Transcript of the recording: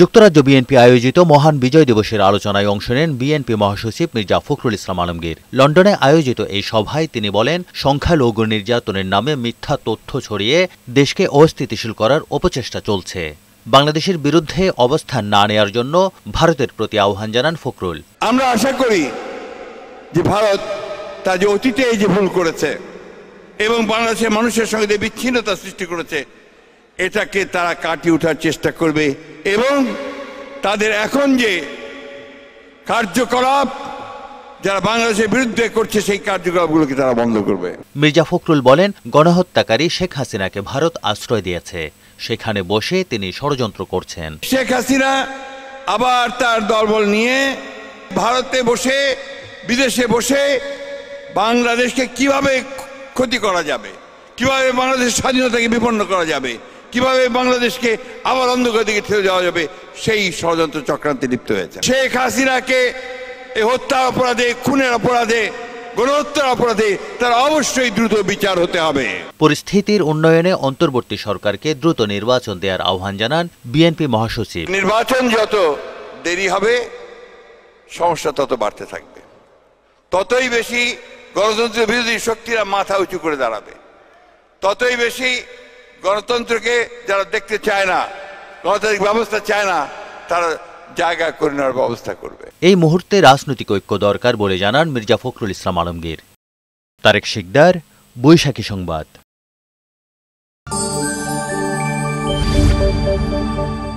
যুক্তরাজ্য বিএনপি আয়োজিত মহান বিজয় দিবসের আলোচনায় অংশ নেন বিএনপি মহাসচিব মির্জা ফখরুল ইসলাম আলমগীর লন্ডনে আয়োজিত এই সভায় তিনি বলেন সংখ্যালঘু নির্যাতনের নামে মিথ্যা তথ্য ছড়িয়ে দেশকে অস্থিতিশীল করার অপচেষ্টা চলছে বাংলাদেশের বিরুদ্ধে অবস্থান না নেয়ার জন্য ভারতের প্রতি আহ্বান জানান ফখরুল আমরা আশা করি যে ভারত তা যে অতীতে এই যে ভুল করেছে এবং বাংলাদেশের মানুষের সঙ্গে বিচ্ছিন্নতা সৃষ্টি করেছে এটাকে তারা কাটিয়ে উঠার চেষ্টা করবে এবং তাদের এখন যে কার্যকলাপ যারা বাংলাদেশের বিরুদ্ধে করছে সেই কার্যকলাপগুলোকে তারা বন্ধ করবে মির্জা ফখরুল বলেন গণহত্যাকারী শেখ হাসিনাকে ভারত আশ্রয় দিয়েছে সেখানে বসে তিনি ষড়যন্ত্র করছেন শেখ হাসিনা আবার তার দলবল নিয়ে ভারতে বসে বিদেশে বসে বাংলাদেশকে কিভাবে ক্ষতি করা যাবে কিভাবে বাংলাদেশের স্বাধীনতাকে বিপন্ন করা যাবে কিভাবে বাংলাদেশকে আবার অন্ধকার দিকে ঠেলে যাওয়া যাবে সেই ষড়যন্ত্র চক্রান্তে লিপ্ত হয়েছে শেখ হাসিনাকে এই হত্যা অপরাধে খুনের অপরাধে গণহত্যার অপরাধে তার অবশ্যই দ্রুত বিচার হতে হবে পরিস্থিতির উন্নয়নে অন্তর্বর্তী সরকারকে দ্রুত নির্বাচন দেওয়ার আহ্বান জানান বিএনপি মহাসচিব নির্বাচন যত দেরি হবে সমস্যা তত বাড়তে থাকবে ততই বেশি গণতন্ত্র বিরোধী শক্তিরা মাথা উঁচু করে দাঁড়াবে ততই বেশি গণতন্ত্রকে যারা দেখতে চায় না গণতান্ত্রিক ব্যবস্থা চায় না তারা জায়গা করে নেওয়ার ব্যবস্থা করবে এই মুহূর্তে রাজনৈতিক ঐক্য দরকার বলে জানান মির্জা ফখরুল ইসলাম আলমগীর তারেক শিকদার বৈশাখী সংবাদ